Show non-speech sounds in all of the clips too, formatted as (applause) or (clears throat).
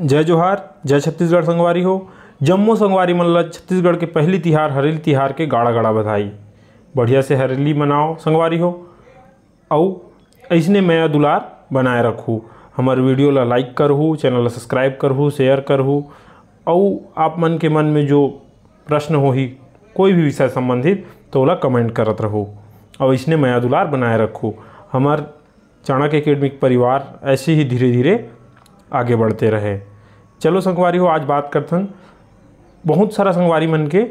जय जोहार जय छत्तीसगढ़ संगवारी हो जम्मू संगवारी मल्ल छत्तीसगढ़ के पहली तिहार हरेली तिहार के गाड़ा गाड़ा बधाई बढ़िया से हरेली मनाओ संगवारी हो और ऐसने मैं दुलार बनाए रखूँ हमार वीडियो ला लाइक करहूँ चैनल ला सब्सक्राइब करूँ शेयर करूँ और आप मन के मन में जो प्रश्न हो ही कोई भी विषय संबंधित तो ओला कमेंट करत रहो और इसने मैं दुलार बनाए रखूँ हमार चाणक्य अकेडमिक परिवार ऐसे ही धीरे धीरे आगे बढ़ते रहे चलो संगवारी हो आज बात करथन बहुत सारा संगवारी मन के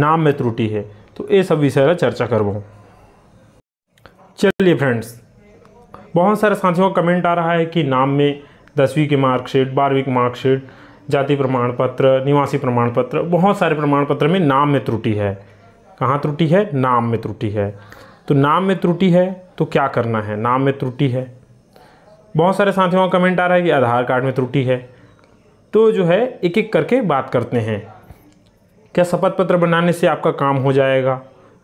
नाम में त्रुटि है तो ये सब विषय ला चर्चा करब चलिए फ्रेंड्स बहुत सारे साथियों का कमेंट आ रहा है कि नाम में दसवीं के मार्कशीट बारहवीं के मार्कशीट जाति प्रमाण पत्र निवासी प्रमाण पत्र बहुत सारे प्रमाण पत्र में नाम में त्रुटि है कहाँ त्रुटि है नाम में त्रुटि है तो नाम में त्रुटि है तो क्या करना है नाम में त्रुटि है बहुत सारे साथियों का कमेंट आ रहा है कि आधार कार्ड में त्रुटि है तो जो है एक एक करके बात करते हैं क्या शपथ पत्र बनाने से आपका काम हो जाएगा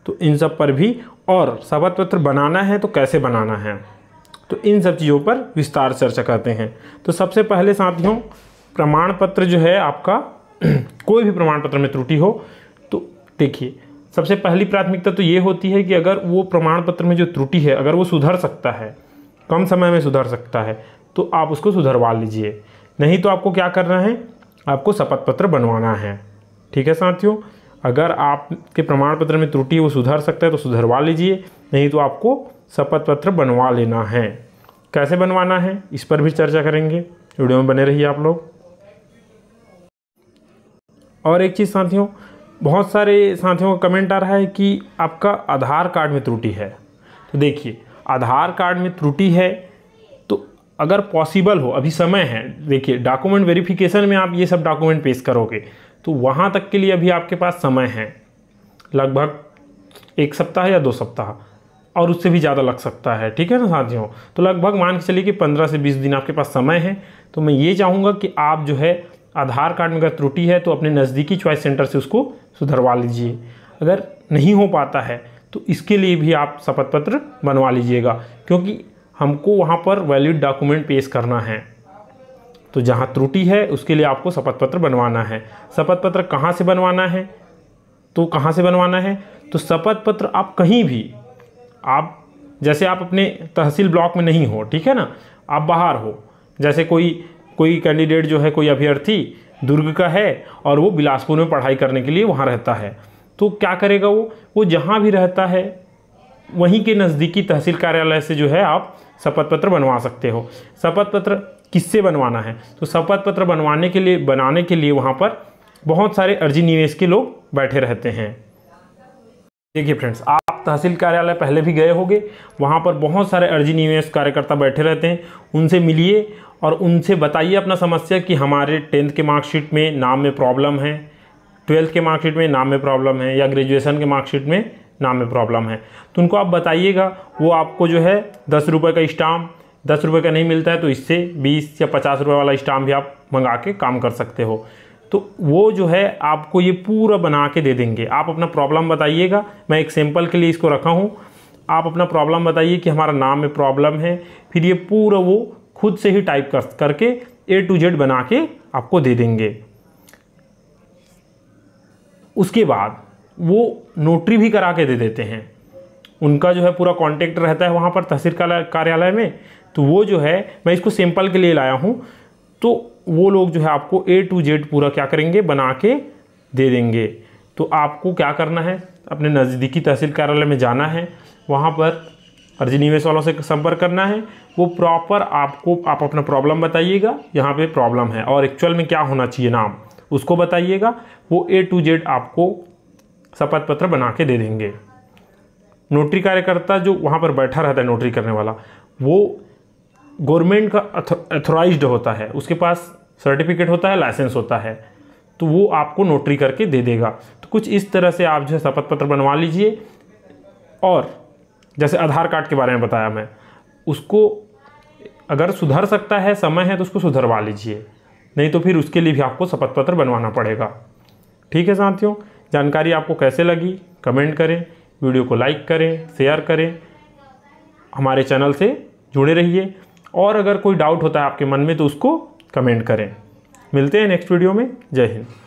तो इन सब पर भी और शपथ पत्र बनाना है तो कैसे बनाना है तो इन सब चीज़ों पर विस्तार चर्चा करते हैं तो सबसे पहले साथियों प्रमाण पत्र जो है आपका (clears throat) कोई भी प्रमाण पत्र में त्रुटि हो तो देखिए सबसे पहली प्राथमिकता तो ये होती है कि अगर वो प्रमाण पत्र में जो त्रुटि है अगर वो सुधर सकता है कम समय में सुधर सकता है तो आप उसको सुधरवा लीजिए नहीं तो आपको क्या करना है आपको शपथ पत्र बनवाना है ठीक है साथियों अगर आपके प्रमाण पत्र में त्रुटि वो सुधर सकता है तो सुधरवा लीजिए नहीं तो आपको शपथ पत्र बनवा लेना है कैसे बनवाना है इस पर भी चर्चा करेंगे वीडियो में बने रहिए आप लोग और एक चीज़ साथियों बहुत सारे साथियों का कमेंट आ रहा है कि आपका आधार कार्ड में त्रुटि है तो देखिए आधार कार्ड में त्रुटि है तो अगर पॉसिबल हो अभी समय है देखिए डॉक्यूमेंट वेरिफिकेशन में आप ये सब डॉक्यूमेंट पेश करोगे तो वहाँ तक के लिए अभी आपके पास समय है लगभग एक सप्ताह या दो सप्ताह और उससे भी ज़्यादा लग सकता है ठीक है ना साथियों तो लगभग मान के चलिए कि पंद्रह से बीस दिन आपके पास समय है तो मैं ये चाहूँगा कि आप जो है आधार कार्ड में अगर त्रुटि है तो अपने नज़दीकी चॉइस सेंटर से उसको सुधरवा लीजिए अगर नहीं हो पाता है तो इसके लिए भी आप शपथ पत्र बनवा लीजिएगा क्योंकि हमको वहाँ पर वैलिड डॉक्यूमेंट पेश करना है तो जहाँ त्रुटि है उसके लिए आपको शपथ पत्र बनवाना है शपथ पत्र कहाँ से बनवाना है तो कहाँ से बनवाना है तो शपथ पत्र आप कहीं भी आप जैसे आप अपने तहसील ब्लॉक में नहीं हो ठीक है ना आप बाहर हो जैसे कोई कोई कैंडिडेट जो है कोई अभ्यर्थी दुर्ग का है और वो बिलासपुर में पढ़ाई करने के लिए वहाँ रहता है तो क्या करेगा वो वो जहाँ भी रहता है वहीं के नज़दीकी तहसील कार्यालय से जो है आप शपथ पत्र बनवा सकते हो शपथ पत्र किससे बनवाना है तो शपथ पत्र बनवाने के लिए बनाने के लिए वहाँ पर बहुत सारे अर्जी निवेश के लोग बैठे रहते हैं देखिए फ्रेंड्स आप तहसील कार्यालय पहले भी गए होंगे वहाँ पर बहुत सारे अर्जी निवेश कार्यकर्ता बैठे रहते हैं उनसे मिलिए और उनसे बताइए अपना समस्या कि हमारे टेंथ के मार्कशीट में नाम में प्रॉब्लम है ट्वेल्थ के मार्कशीट में नाम में प्रॉब्लम है या ग्रेजुएसन के मार्कशीट में नाम में प्रॉब्लम है तो उनको आप बताइएगा वो आपको जो है दस रुपये का स्टाम्प दस रुपये का नहीं मिलता है तो इससे बीस या पचास रुपये वाला स्टाम्प भी आप मंगा के काम कर सकते हो तो वो जो है आपको ये पूरा बना के दे देंगे आप अपना प्रॉब्लम बताइएगा मैं एक सैम्पल के लिए इसको रखा हूँ आप अपना प्रॉब्लम बताइए कि हमारा नाम में प्रॉब्लम है फिर ये पूरा वो खुद से ही टाइप कर करके ए टू जेड बना के आपको दे देंगे उसके बाद वो नोटरी भी करा के दे देते हैं उनका जो है पूरा कॉन्टेक्ट रहता है वहाँ पर तहसील कार्यालय में तो वो जो है मैं इसको सैंपल के लिए लाया हूँ तो वो लोग जो है आपको ए टू जेड पूरा क्या करेंगे बना के दे देंगे तो आपको क्या करना है अपने नज़दीकी तहसील कार्यालय में जाना है वहाँ पर अर्जी निवेश वालों से संपर्क करना है वो प्रॉपर आपको आप अपना प्रॉब्लम बताइएगा यहाँ पे प्रॉब्लम है और एक्चुअल में क्या होना चाहिए नाम उसको बताइएगा वो ए टू जेड आपको शपथ पत्र बना के दे देंगे नोटरी कार्यकर्ता जो वहाँ पर बैठा रहता है नोटरी करने वाला वो गवर्नमेंट का अथोराइज होता है उसके पास सर्टिफिकेट होता है लाइसेंस होता है तो वो आपको नोटरी करके दे देगा तो कुछ इस तरह से आप जो है शपथ पत्र बनवा लीजिए और जैसे आधार कार्ड के बारे में बताया मैं उसको अगर सुधर सकता है समय है तो उसको सुधरवा लीजिए नहीं तो फिर उसके लिए भी आपको शपथ पत्र बनवाना पड़ेगा ठीक है साथियों जानकारी आपको कैसे लगी कमेंट करें वीडियो को लाइक करें शेयर करें हमारे चैनल से जुड़े रहिए और अगर कोई डाउट होता है आपके मन में तो उसको कमेंट करें मिलते हैं नेक्स्ट वीडियो में जय हिंद